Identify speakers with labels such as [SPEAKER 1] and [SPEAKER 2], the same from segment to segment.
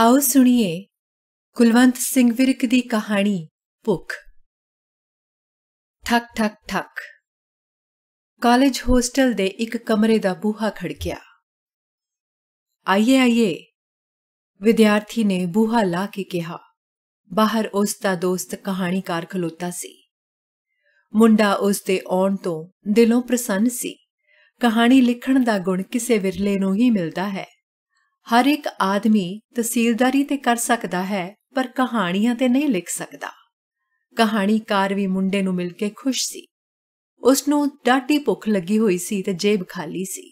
[SPEAKER 1] आओ सुनिए कुलवंत सिंह विरक दी कहानी पुख ਠਕ ਠਕ ਠਕ ਕਾਲਜ ਹੋਸਟਲ ਦੇ ਇੱਕ ਕਮਰੇ ਦਾ ਬੂਹਾ ਖੜਕਿਆ ਆਈਏ ਆਈਏ ਵਿਦਿਆਰਥੀ ਨੇ ਬੂਹਾ ਲਾ ਕੇ ਕਿਹਾ ਬਾਹਰ ਉਸ ਦਾ ਦੋਸਤ ਕਹਾਣੀਕਾਰ ਖਲੋਤਾ ਸੀ ਮੁੰਡਾ ਉਸ ਦੇ ਆਉਣ ਤੋਂ ਦਿਲੋਂ ਪ੍ਰਸੰਨ ਸੀ ਕਹਾਣੀ ਲਿਖਣ ਦਾ ਗੁਣ ਕਿਸੇ ਵਿਰਲੇ ਨੂੰ ਹੀ ਮਿਲਦਾ ਹੈ ਹਰ ਇੱਕ ਆਦਮੀ ਤਹਿਸੀਲਦਾਰੀ ਤੇ ਕਰ ਸਕਦਾ ਹੈ ਪਰ ਕਹਾਣੀਆਂ ਤੇ ਨਹੀਂ ਲਿਖ ਸਕਦਾ ਕਹਾਣੀਕਾਰ ਵੀ ਮੁੰਡੇ ਨੂੰ ਮਿਲ ਕੇ ਖੁਸ਼ ਸੀ ਉਸ ਨੂੰ ਡਾਟੀ ਭੁੱਖ ਲੱਗੀ ਹੋਈ ਸੀ ਤੇ ਜੇਬ ਖਾਲੀ ਸੀ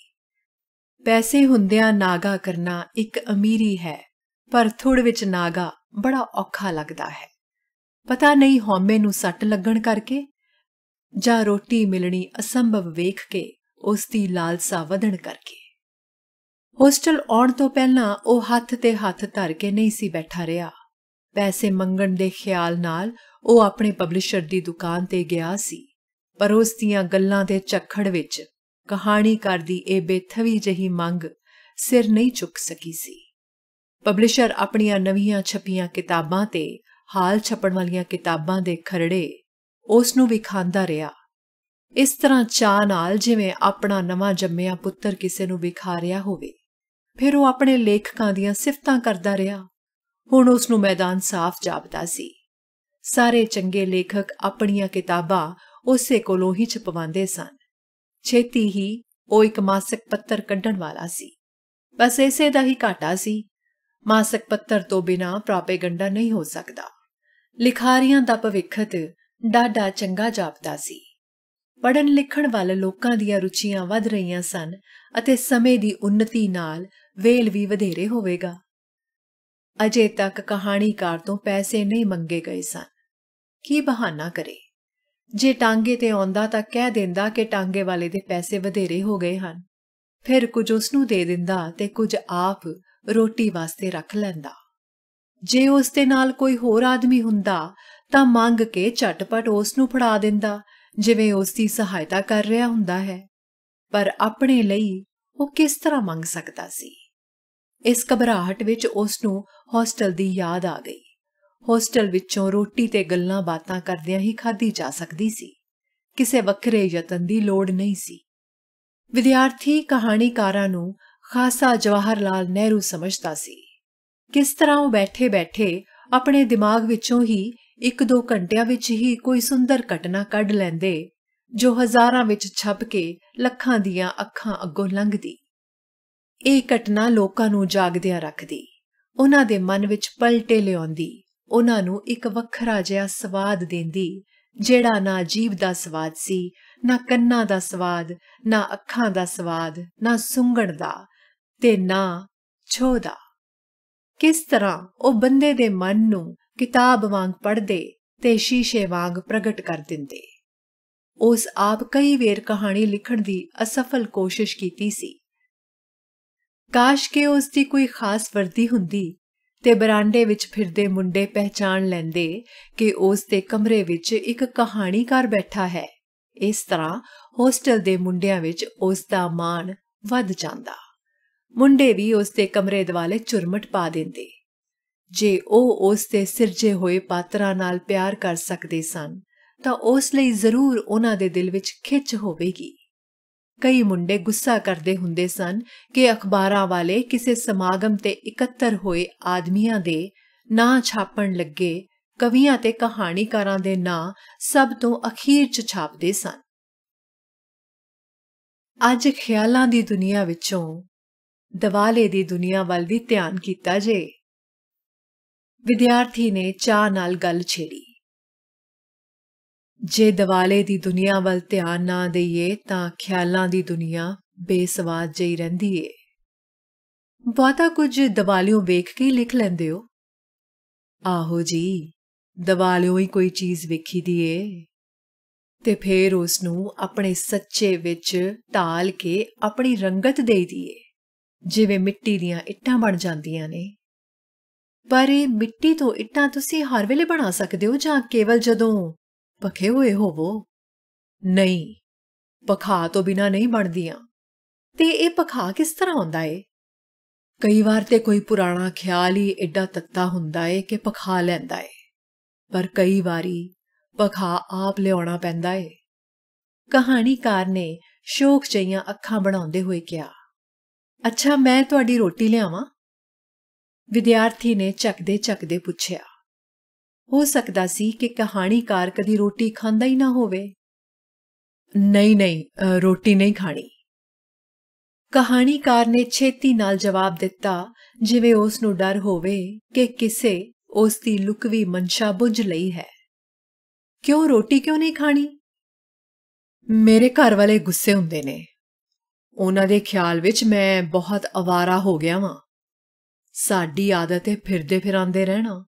[SPEAKER 1] ਪੈਸੇ ਹੁੰਦਿਆਂ ਨਾਗਾ ਕਰਨਾ ਇੱਕ ਅਮੀਰੀ ਹੈ ਪਰ ਥੁੜ ਵਿੱਚ ਨਾਗਾ ਬੜਾ ਔਖਾ ਲੱਗਦਾ ਹੈ ਪਤਾ ਨਹੀਂ ਹੌਮੇ ਨੂੰ ਸੱਟ ਲੱਗਣ ਕਰਕੇ ਜਾਂ ਰੋਟੀ ਮਿਲਣੀ ਅਸੰਭਵ ਵੇਖ ਕੇ ਉਸ ਦੀ ਲਾਲਸਾ ਵਧਣ ਕਰਕੇ ਹੋਸਟਲ ਆਉਣ ਤੋਂ ਪਹਿਲਾਂ ਉਹ ਹੱਥ ਤੇ ਹੱਥ ਧਰ ਕੇ ਨਹੀਂ ਸੀ ਬੈਠਾ ਰਿਹਾ ਪੈਸੇ ਮੰਗਣ ਦੇ ਖਿਆਲ ਨਾਲ ਉਹ ਆਪਣੇ ਪਬਲਿਸ਼ਰ ਦੀ ਦੁਕਾਨ ਤੇ ਗਿਆ ਸੀ ਪਰ ਉਸ ਦੀਆਂ ਗੱਲਾਂ ਦੇ ਚੱਖੜ ਵਿੱਚ ਕਹਾਣੀਕਾਰ ਦੀ ਇਹ ਬੇਥਵੀ ਜਹੀ ਮੰਗ ਸਿਰ ਨਹੀਂ ਚੁੱਕ ਸਕੀ ਸੀ ਪਬਲਿਸ਼ਰ ਆਪਣੀਆਂ ਨਵੀਆਂ ਛਪੀਆਂ ਕਿਤਾਬਾਂ ਤੇ ਹਾਲ ਛਪਣ ਵਾਲੀਆਂ ਕਿਤਾਬਾਂ ਦੇ ਖਰੜੇ ਉਸ ਨੂੰ ਵਿਖਾਂਦਾ ਰਿਹਾ ਇਸ ਤਰ੍ਹਾਂ ਚਾਹ ਨਾਲ ਜਿਵੇਂ ਆਪਣਾ ਨਵਾਂ ਜੰਮਿਆ ਪੁੱਤਰ ਕਿਸੇ ਨੂੰ ਵਿਖਾ ਰਿਹਾ ਹੋਵੇ ਫਿਰ ਉਹ ਆਪਣੇ ਲੇਖਕਾਂ ਦੀਆਂ ਸਿਫਤਾਂ ਕਰਦਾ ਰਿਹਾ ਹੁਣ ਉਸ ਨੂੰ ਮੈਦਾਨ ਸਾਫ਼ ਜਾਪਦਾ ਸੀ ਸਾਰੇ ਚੰਗੇ ਲੇਖਕ ਆਪਣੀਆਂ ਕਿਤਾਬਾਂ ਉਸੇ ਕੋਲੋਂ ਹੀ ਛਪਵਾਉਂਦੇ ਸਨ ਛੇਤੀ ਹੀ ਉਹ ਇੱਕ ਮਾਸਿਕ ਪੱਤਰ ਕੱਢਣ ਵਾਲਾ ਸੀ ਬਸ ਇਸੇ ਦਾ ਹੀ ਘਾਟਾ ਸੀ ਮਾਸਿਕ ਪੱਤਰ ਤੋਂ ਬਿਨਾ ਪ੍ਰੋਪੇਗੈਂਡਾ ਨਹੀਂ ਹੋ ਸਕਦਾ ਲਿਖਾਰੀਆਂ ਦਾ ਭਵਿੱਖਤ ਡਾਡਾ ਚੰਗਾ ਜਾਪਦਾ ਸੀ ਪੜਨ ਲਿਖਣ ਵਾਲੇ ਲੋਕਾਂ ਦੀਆਂ ਰੁਚੀਆਂ ਵੱਧ ਰਹੀਆਂ ਸਨ ਅਤੇ ਸਮੇਂ ਦੀ ਉન્નਤੀ ਨਾਲ ਵੇਲ ਵੀ ਵਧੇਰੇ ਹੋਵੇਗਾ ਅਜੇ ਤੱਕ ਕਹਾਣੀਕਾਰ ਤੋਂ ਪੈਸੇ ਨਹੀਂ ਮੰਗੇ ਗਏ ਸਨ ਕੀ ਬਹਾਨਾ ਕਰੇ ਜੇ ਟਾਂਗੇ ਤੇ ਆਉਂਦਾ ਤਾਂ ਕਹਿ ਦਿੰਦਾ ਕਿ ਟਾਂਗੇ ਵਾਲੇ ਦੇ ਪੈਸੇ ਵਧੇਰੇ ਹੋ ਗਏ ਹਨ ਫਿਰ ਕੁਝ ਉਸ ਨੂੰ ਦੇ ਦਿੰਦਾ ਤੇ ਕੁਝ ਆਪ ਰੋਟੀ ਵਾਸਤੇ ਰੱਖ ਲੈਂਦਾ ਜੇ ਉਸ ਦੇ ਨਾਲ ਕੋਈ ਹੋਰ ਆਦਮੀ ਹੁੰਦਾ ਤਾਂ ਮੰਗ ਕੇ ਝਟਪਟ ਉਸ ਨੂੰ ਫੜਾ ਦਿੰਦਾ ਜਿਵੇਂ ਉਸ ਦੀ ਸਹਾਇਤਾ ਕਰ ਰਿਹਾ ਹੁੰਦਾ ਹੈ ਪਰ ਆਪਣੇ ਲਈ ਉਹ ਕਿਸ ਤਰ੍ਹਾਂ ਮੰਗ ਸਕਦਾ ਸੀ ਇਸ ਘਬਰਾਹਟ ਵਿੱਚ ਉਸ ਨੂੰ ਹੋਸਟਲ ਦੀ ਯਾਦ ਆ ਗਈ ਹੋਸਟਲ ਵਿੱਚੋਂ ਰੋਟੀ ਤੇ ਗੱਲਾਂ ਬਾਤਾਂ ਕਰਦਿਆਂ ਹੀ ਖਾਧੀ ਜਾ ਸਕਦੀ ਸੀ ਕਿਸੇ ਵੱਖਰੇ ਯਤਨ ਦੀ ਲੋੜ ਨਹੀਂ ਸੀ ਵਿਦਿਆਰਥੀ ਕਹਾਣੀਕਾਰਾਂ ਨੂੰ ਖਾਸਾ ਜਵਾਹਰ ਲਾਲ ਨਹਿਰੂ ਸਮਝਦਾ ਸੀ ਕਿਸ ਤਰ੍ਹਾਂ ਉਹ ਬੈਠੇ-ਬੈਠੇ ਆਪਣੇ ਦਿਮਾਗ ਵਿੱਚੋਂ ਹੀ ਇੱਕ ਦੋ ਘੰਟਿਆਂ ਵਿੱਚ ਹੀ ਕੋਈ ਸੁੰਦਰ ਘਟਨਾ ਕੱਢ ਲੈਂਦੇ ਜੋ ਹਜ਼ਾਰਾਂ ਵਿੱਚ ਛੱਪ ਕੇ ਲੱਖਾਂ ਦੀਆਂ ਅੱਖਾਂ ਅੱਗੋਂ ਲੰਘਦੀ ਇਹ ਘਟਨਾ ਲੋਕਾਂ ਨੂੰ ਜਾਗਦਿਆਂ ਰੱਖਦੀ ਉਹਨਾਂ ਦੇ ਮਨ ਵਿੱਚ ਪਲਟੇ ਲਿਆਉਂਦੀ ਉਹਨਾਂ ਨੂੰ ਇੱਕ ਵੱਖਰਾ ਜਿਹਾ ਸਵਾਦ ਦਿੰਦੀ ਜਿਹੜਾ ਨਾ ਜੀਭ ਦਾ ਸਵਾਦ ਸੀ ਨਾ ਕੰਨਾਂ ਦਾ ਸਵਾਦ ਨਾ ਅੱਖਾਂ ਦਾ ਸਵਾਦ ਨਾ ਸੁੰਗਣ ਦਾ ਤੇ ਨਾ ਛੋਹ ਦਾ ਕਿਸ ਤਰ੍ਹਾਂ ਉਹ ਬੰਦੇ ਦੇ ਮਨ ਨੂੰ ਕਿਤਾਬ ਵਾਂਗ ਪੜਦੇ ਤੇ ਸ਼ੀਸ਼ੇ ਵਾਂਗ ਪ੍ਰਗਟ ਕਰ ਦਿੰਦੇ ਉਸ ਆਪ ਕਈ ਵੇਰ ਕਹਾਣੀ ਲਿਖਣ ਦੀ ਅਸਫਲ ਕੋਸ਼ਿਸ਼ ਕੀਤੀ ਸੀ ਕਾਸ਼ ਕਿ ਉਸ ਦੀ ਕੋਈ ਖਾਸ ਵਰਦੀ ਹੁੰਦੀ ਤੇ ਬਰਾਂਡੇ ਵਿੱਚ ਫਿਰਦੇ ਮੁੰਡੇ ਪਹਿਚਾਣ ਲੈਂਦੇ ਕਿ ਉਸ ਦੇ ਕਮਰੇ ਵਿੱਚ ਇੱਕ ਕਹਾਣੀਕਾਰ ਬੈਠਾ ਹੈ ਇਸ ਤਰ੍ਹਾਂ ਹੋਸਟਲ ਦੇ ਮੁੰਡਿਆਂ ਵਿੱਚ ਉਸ ਦਾ ਮਾਣ ਵੱਧ ਜਾਂਦਾ ਮੁੰਡੇ ਵੀ ਉਸ ਦੇ ਕਮਰੇ ਦਿਵਾਲੇ ਚੁਰਮਟ ਪਾ ਦਿੰਦੇ ਜੇ ਉਹ ਉਸ ਦੇ ਸਿਰਜੇ ਹੋਏ ਪਾਤਰਾਂ ਨਾਲ ਪਿਆਰ ਕਰ ਸਕਦੇ ਸਨ ਤਾਂ ਉਸ ਲਈ ਜ਼ਰੂਰ ਉਹਨਾਂ ਦੇ ਦਿਲ ਵਿੱਚ ਖਿੱਚ ਹੋਵੇਗੀ ਕਈ ਮੁੰਡੇ ਗੁੱਸਾ ਕਰਦੇ ਹੁੰਦੇ ਸਨ ਕਿ ਅਖਬਾਰਾਂ ਵਾਲੇ ਕਿਸੇ ਸਮਾਗਮ ਤੇ ਇਕੱਤਰ ਹੋਏ ਆਦਮੀਆਂ ਦੇ ਨਾਂ ਛਾਪਣ ਲੱਗੇ ਕਵੀਆਂ ਤੇ ਕਹਾਣੀਕਾਰਾਂ ਦੇ ਨਾਂ ਸਭ ਤੋਂ ਅਖੀਰ 'ਚ ਛਾਪਦੇ ਸਨ ਅੱਜ ਖਿਆਲਾਂ ਦੀ ਦੁਨੀਆ ਵਿੱਚੋਂ ਦਿਵਾਲੇ ਦੀ ਦੁਨੀਆ ਵੱਲ ਵੀ ਧਿਆਨ ਕੀਤਾ ਜੇ ਵਿਦਿਆਰਥੀ ਨੇ ਚਾਹ ਨਾਲ ਗੱਲ ਛੇੜੀ ਜੇ ਦਿਵਾਲੇ ਦੀ ਦੁਨੀਆ ਵੱਲ ਧਿਆਨ ਨਾ ਦਈਏ ਤਾਂ ਖਿਆਲਾਂ ਦੀ ਦੁਨੀਆ ਬੇਸਵਾਦ ਜਿਹੀ ਰਹਿੰਦੀ ਏ ਬਹੁਤਾ ਕੁਝ ਦਿਵਾਲਿਓ ਵੇਖ ਕੇ ਲਿਖ ਲੈਂਦੇ ਹੋ ਆਹੋ ਜੀ ਦਿਵਾਲਿਓ ਹੀ ਕੋਈ ਚੀਜ਼ ਵੇਖੀ ਦੀ ਏ ਤੇ ਫੇਰ ਉਸ ਨੂੰ ਆਪਣੇ ਸੱਚੇ ਵਿੱਚ ਢਾਲ ਕੇ ਆਪਣੀ ਰੰਗਤ ਦੇ ਦਈਏ ਜਿਵੇਂ ਮਿੱਟੀ ਦੀਆਂ ਇੱਟਾਂ ਬਣ ਜਾਂਦੀਆਂ ਨੇ ਪਰ ਇਹ ਮਿੱਟੀ ਤੋਂ ਇੱਟਾਂ ਤੁਸੀਂ ਹਰ ਵੇਲੇ ਬਣਾ ਸਕਦੇ ਹੋ ਜਾਂ ਕੇਵਲ ਜਦੋਂ ਪਖੇ ਹੋਏ ਹੋਵੋ ਨਹੀਂ ਪਖਾ ਤੋਂ ਬਿਨਾ ਨਹੀਂ ਬਣਦੀਆਂ ਤੇ ਇਹ ਪਖਾ ਕਿਸ ਤਰ੍ਹਾਂ ਹੁੰਦਾ ਏ ਕਈ ਵਾਰ ਤੇ ਕੋਈ ਪੁਰਾਣਾ ਖਿਆਲ ਹੀ ਐਡਾ ਤੱਤਾ ਹੁੰਦਾ ਏ ਕਿ ਪਖਾ ਲੈਂਦਾ ਏ ਪਰ ਕਈ ਵਾਰੀ ਪਖਾ ਆਪ ਲਿਆਉਣਾ ਪੈਂਦਾ ਏ ਕਹਾਣੀਕਾਰ ਨੇ ਸ਼ੋਕ ਚਈਆਂ ਅੱਖਾਂ ਬਣਾਉਂਦੇ ਹੋਏ ਕਿਹਾ ਅੱਛਾ ਮੈਂ ਤੁਹਾਡੀ ਰੋਟੀ ਲਿਆਵਾਂ ਵਿਦਿਆਰਥੀ ਨੇ ਚੱਕਦੇ ਚੱਕਦੇ ਪੁੱਛਿਆ ਹੋ ਸਕਦਾ ਸੀ ਕਿ ਕਹਾਣੀਕਾਰ ਕਦੀ ਰੋਟੀ ਖਾਂਦਾ ਹੀ ਨਾ ਹੋਵੇ ਨਹੀਂ ਨਹੀਂ ਰੋਟੀ ਨਹੀਂ ਖਾਣੀ ਕਹਾਣੀਕਾਰ ਨੇ ਛੇਤੀ ਨਾਲ ਜਵਾਬ ਦਿੱਤਾ ਜਿਵੇਂ ਉਸ ਨੂੰ ਡਰ ਹੋਵੇ ਕਿ ਕਿਸੇ ਉਸ ਦੀ ਲੁਕਵੀ ਮਨਸ਼ਾ ਬੁੱਝ ਲਈ ਹੈ ਕਿਉਂ ਰੋਟੀ ਕਿਉਂ ਨਹੀਂ ਖਾਣੀ ਮੇਰੇ ਘਰ ਵਾਲੇ ਗੁੱਸੇ ਹੁੰਦੇ ਨੇ ਉਹਨਾਂ ਦੇ ਖਿਆਲ ਵਿੱਚ ਮੈਂ ਬਹੁਤ ਅਵਾਰਾ ਹੋ ਗਿਆ ਵਾਂ ਸਾਡੀ ਆਦਤ ਹੈ ਫਿਰਦੇ ਫਿਰਾਂਦੇ ਰਹਿਣਾ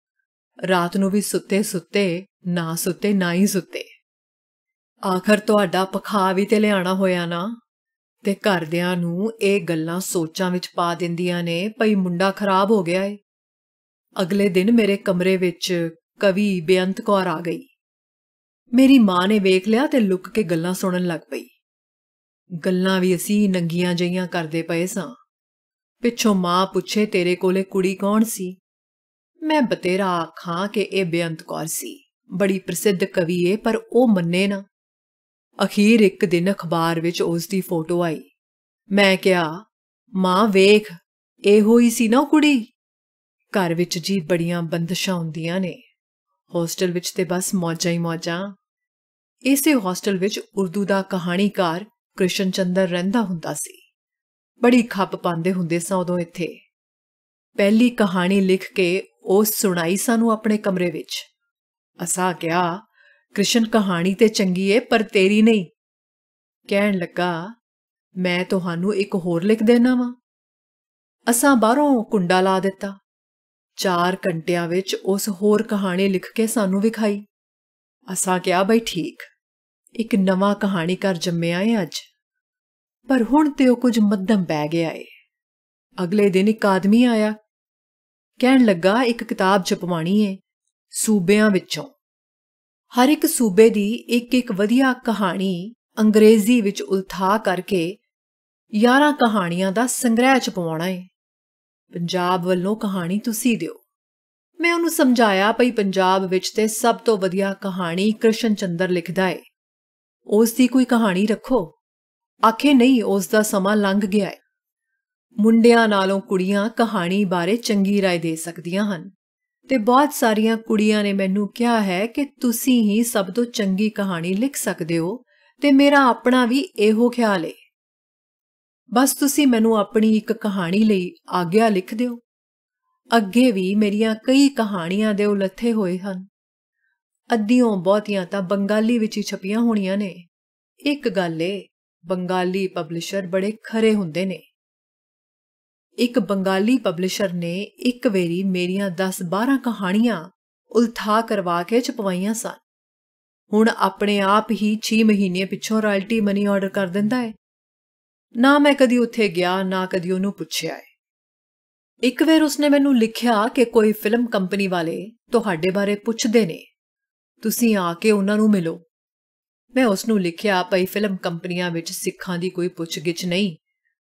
[SPEAKER 1] ਰਾਤ ਨੂੰ ਵੀ ਸੁੱਤੇ ਸੁੱਤੇ ਨਾ ਸੁੱਤੇ ਨਾ ਹੀ ਸੁੱਤੇ ਆਖਰ ਤੁਹਾਡਾ ਪਖਾ ਵੀ ਤੇ ਲਿਆਣਾ ਹੋਇਆ ਨਾ ਤੇ ਘਰਦਿਆਂ ਨੂੰ ਇਹ ਗੱਲਾਂ ਸੋਚਾਂ ਵਿੱਚ ਪਾ ਦਿੰਦੀਆਂ ਨੇ ਭਈ ਮੁੰਡਾ ਖਰਾਬ ਹੋ ਗਿਆ ਏ ਅਗਲੇ ਦਿਨ ਮੇਰੇ ਕਮਰੇ ਵਿੱਚ ਕਵੀ ਬੇਅੰਤ ਕੌਰ ਆ ਗਈ ਮੇਰੀ ਮਾਂ ਨੇ ਵੇਖ ਲਿਆ ਤੇ ਲੁੱਕ ਕੇ ਗੱਲਾਂ ਸੁਣਨ ਲੱਗ ਪਈ ਗੱਲਾਂ ਵੀ ਅਸੀਂ ਨੰਗੀਆਂ ਜਈਆਂ ਕਰਦੇ ਪਏ ਸਾਂ ਪਿੱਛੋਂ ਮਾਂ ਪੁੱਛੇ ਤੇਰੇ ਕੋਲੇ ਕੁੜੀ ਕੌਣ ਸੀ ਮੈਂ ਬਤੇਰਾ ਆਖਾਂ ਕਿ ਇਹ ਬੇਅੰਤ ਕੌਰ ਸੀ ਬੜੀ ਪ੍ਰਸਿੱਧ ਕਵੀ ਏ ਪਰ ਉਹ ਮੰਨੇ ਨਾ ਅਖੀਰ ਇੱਕ ਦਿਨ ਅਖਬਾਰ ਵਿੱਚ ਉਸ ਦੀ ਫੋਟੋ ਆਈ ਮੈਂ ਕਿਹਾ ਮਾਂ ਵੇਖ ਇਹੋ ਹੀ ਸੀ ਨਾ ਕੁੜੀ ਘਰ ਵਿੱਚ ਜੀ ਬੜੀਆਂ ਬੰਦਸ਼ਾਂ ਹੁੰਦੀਆਂ ਨੇ ਹੋਸਟਲ ਵਿੱਚ ਤੇ ਬਸ ਮੌਜਾਂ ਹੀ ਮੌਜਾਂ ਇਸੇ ਹੋਸਟਲ ਵਿੱਚ ਉਰਦੂ ਦਾ ਕਹਾਣੀਕਾਰ ਕ੍ਰਿਸ਼ਨ ਚੰਦਰ ਰਹਿੰਦਾ ਹੁੰਦਾ ਸੀ ਬੜੀ ਖੱਪ ਪਾਉਂਦੇ ਹੁੰਦੇ ਸਾਂ ਉਦੋਂ ਇੱਥੇ ਪਹਿਲੀ ਕਹਾਣੀ ਲਿਖ ਕੇ ਉਹ ਸੁਣਾਈ ਸਾਨੂੰ ਆਪਣੇ ਕਮਰੇ ਵਿੱਚ ਅਸਾਂ ਕਿਹਾ ਕ੍ਰਿਸ਼ਨ ਕਹਾਣੀ ਤੇ ਚੰਗੀ ਏ ਪਰ ਤੇਰੀ ਨਹੀਂ ਕਹਿਣ ਲੱਗਾ ਮੈਂ ਤੁਹਾਨੂੰ ਇੱਕ ਹੋਰ ਲਿਖ ਦੇਣਾ ਵਾਂ ਅਸਾਂ ਬਾਹਰੋਂ ਕੁੰਡਾ ਲਾ ਦਿੱਤਾ 4 ਘੰਟਿਆਂ ਵਿੱਚ ਉਸ ਹੋਰ ਕਹਾਣੀ ਲਿਖ ਕੇ ਸਾਨੂੰ ਵਿਖਾਈ ਅਸਾਂ ਕਿਹਾ ਬਈ ਠੀਕ ਇੱਕ ਨਵਾਂ ਕਹਾਣੀਕਾਰ ਜੰਮਿਆ ਏ ਅੱਜ ਪਰ ਹੁਣ ਤੇ ਉਹ ਕੁਝ ਮੱਧਮ ਬਹਿ ਗਿਆ ਏ ਅਗਲੇ ਦਿਨ ਇੱਕ ਆਦਮੀ ਆਇਆ ਕਹਿਣ ਲੱਗਾ ਇੱਕ ਕਿਤਾਬ ਛਪਵਾਣੀ ਏ ਸੂਬਿਆਂ ਵਿੱਚੋਂ ਹਰ ਇੱਕ ਸੂਬੇ ਦੀ ਇੱਕ ਇੱਕ ਵਧੀਆ ਕਹਾਣੀ ਅੰਗਰੇਜ਼ੀ ਵਿੱਚ ਉਲਥਾ ਕਰਕੇ 11 ਕਹਾਣੀਆਂ ਦਾ ਸੰਗ੍ਰਹਿ ਛਪਵਾਉਣਾ ਏ ਪੰਜਾਬ ਵੱਲੋਂ ਕਹਾਣੀ ਤੁਸੀਂ ਦਿਓ ਮੈਂ ਉਹਨੂੰ ਸਮਝਾਇਆ ਭਈ ਪੰਜਾਬ ਵਿੱਚ ਤੇ ਸਭ ਤੋਂ ਵਧੀਆ ਕਹਾਣੀ ਕ੍ਰਿਸ਼ਨ ਚੰਦਰ ਲਿਖਦਾ ਏ ਉਸ ਦੀ ਕੋਈ ਕਹਾਣੀ ਰੱਖੋ ਆਖੇ ਨਹੀਂ ਉਸ ਦਾ ਸਮਾਂ ਲੰਘ ਗਿਆ ਏ ਮੁੰਡਿਆਂ ਨਾਲੋਂ ਕੁੜੀਆਂ ਕਹਾਣੀ ਬਾਰੇ ਚੰਗੀ رائے ਦੇ ਸਕਦੀਆਂ ਹਨ ਤੇ ਬਹੁਤ ਸਾਰੀਆਂ ਕੁੜੀਆਂ ਨੇ ਮੈਨੂੰ ਕਿਹਾ ਹੈ ਕਿ ਤੁਸੀਂ ਹੀ ਸਭ ਤੋਂ ਚੰਗੀ ਕਹਾਣੀ ਲਿਖ ਸਕਦੇ ਹੋ ਤੇ ਮੇਰਾ ਆਪਣਾ ਵੀ ਇਹੋ ਖਿਆਲ ਹੈ ਬਸ ਤੁਸੀਂ ਮੈਨੂੰ ਆਪਣੀ ਇੱਕ ਕਹਾਣੀ ਲਈ ਆਗਿਆ ਲਿਖ ਦਿਓ ਅੱਗੇ ਵੀ ਮੇਰੀਆਂ ਕਈ ਕਹਾਣੀਆਂ ਦੇ ਉਲੱਥੇ ਹੋਏ ਹਨ ਅੱਧੀਆਂ ਬਹੁਤੀਆਂ ਤਾਂ ਬੰਗਾਲੀ ਵਿੱਚ ਹੀ ਛਪੀਆਂ ਹੋਣੀਆਂ ਨੇ ਇੱਕ ਗੱਲ ਏ ਬੰਗਾਲੀ ਪਬਲਿਸ਼ਰ ਬੜੇ ਖਰੇ ਹੁੰਦੇ ਨੇ ਇੱਕ ਬੰਗਾਲੀ ਪਬਲਿਸ਼ਰ ਨੇ ਇੱਕ ਵੇਰੀ ਮੇਰੀਆਂ 10-12 ਕਹਾਣੀਆਂ ਉਲਥਾ ਕਰਵਾ ਕੇ ਛਪਵਾਈਆਂ ਸਨ ਹੁਣ ਆਪਣੇ ਆਪ ਹੀ 6 ਮਹੀਨੇ ਪਿੱਛੋਂ ਰਾਇਲਟੀ ਮਨੀ ਆਰਡਰ ਕਰ ਦਿੰਦਾ ਹੈ ਨਾ ਮੈਂ ਕਦੀ ਉੱਥੇ ਗਿਆ ਨਾ ਕਦੀ ਉਹਨੂੰ ਪੁੱਛਿਆ ਹੈ ਇੱਕ ਵਾਰ ਉਸਨੇ ਮੈਨੂੰ ਲਿਖਿਆ ਕਿ ਕੋਈ ਫਿਲਮ ਕੰਪਨੀ ਵਾਲੇ ਤੁਹਾਡੇ ਬਾਰੇ ਪੁੱਛਦੇ ਨੇ ਤੁਸੀਂ ਆ ਕੇ ਉਹਨਾਂ ਨੂੰ ਮਿਲੋ ਮੈਂ ਉਸ ਨੂੰ ਲਿਖਿਆ ਭਈ ਫਿਲਮ ਕੰਪਨੀਆਂ ਵਿੱਚ ਸਿੱਖਾਂ ਦੀ ਕੋਈ ਪੁੱਛਗਿੱਛ ਨਹੀਂ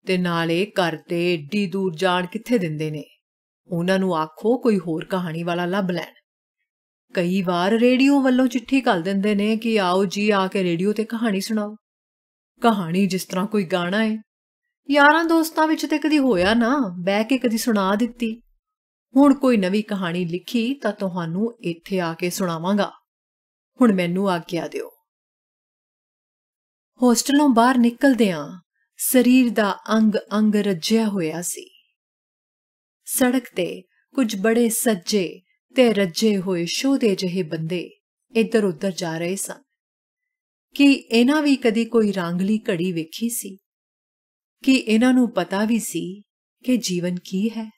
[SPEAKER 1] ਤੇ ਨਾਲੇ ਘਰ ਤੇ ਏਡੀ ਦੂਰ ਜਾਣ ਕਿੱਥੇ ਦਿੰਦੇ ਨੇ ਉਹਨਾਂ ਨੂੰ ਆਖੋ ਕੋਈ ਹੋਰ ਕਹਾਣੀ ਵਾਲਾ ਲੱਭ ਲੈਣ ਕਈ ਵਾਰ ਰੇਡੀਓ ਵੱਲੋਂ ਚਿੱਠੀ ਕਰ ਦਿੰਦੇ ਨੇ ਕਿ ਆਓ ਜੀ ਆ ਕੇ ਰੇਡੀਓ ਤੇ ਕਹਾਣੀ ਸੁਣਾਓ ਕਹਾਣੀ ਜਿਸ ਤਰ੍ਹਾਂ ਕੋਈ ਗਾਣਾ ਹੈ ਯਾਰਾਂ ਦੋਸਤਾਂ ਵਿੱਚ ਤੇ ਕਦੀ ਹੋਇਆ ਨਾ ਬਹਿ ਕੇ ਕਦੀ ਸੁਣਾ ਦਿੱਤੀ ਹੁਣ ਕੋਈ ਨਵੀਂ ਕਹਾਣੀ ਲਿਖੀ ਤਾਂ ਤੁਹਾਨੂੰ ਇੱਥੇ ਆ ਕੇ ਸੁਣਾਵਾਂਗਾ ਹੁਣ ਮੈਨੂੰ ਆਗਿਆ ਦਿਓ ਹੋਸਟਲੋਂ ਬਾਹਰ ਨਿਕਲਦੇ ਆਂ ਸਰੀਰ ਦਾ ਅੰਗ ਅੰਗ ਰੱਜਿਆ ਹੋਇਆ ਸੀ ਸੜਕ ਤੇ ਕੁਝ ਬੜੇ ਸੱਜੇ ਤੇ ਰੱਜੇ ਹੋਏ ਸ਼ੋਦੇ ਜਿਹੇ ਬੰਦੇ ਇੱਧਰ ਉੱਧਰ ਜਾ ਰਹੇ ਸਨ ਕਿ ਇਹਨਾਂ ਵੀ ਕਦੀ ਕੋਈ ਰਾਂਗਲੀ ਘੜੀ ਵੇਖੀ ਸੀ ਕਿ ਇਹਨਾਂ ਨੂੰ ਪਤਾ ਵੀ ਸੀ ਕਿ ਜੀਵਨ ਕੀ ਹੈ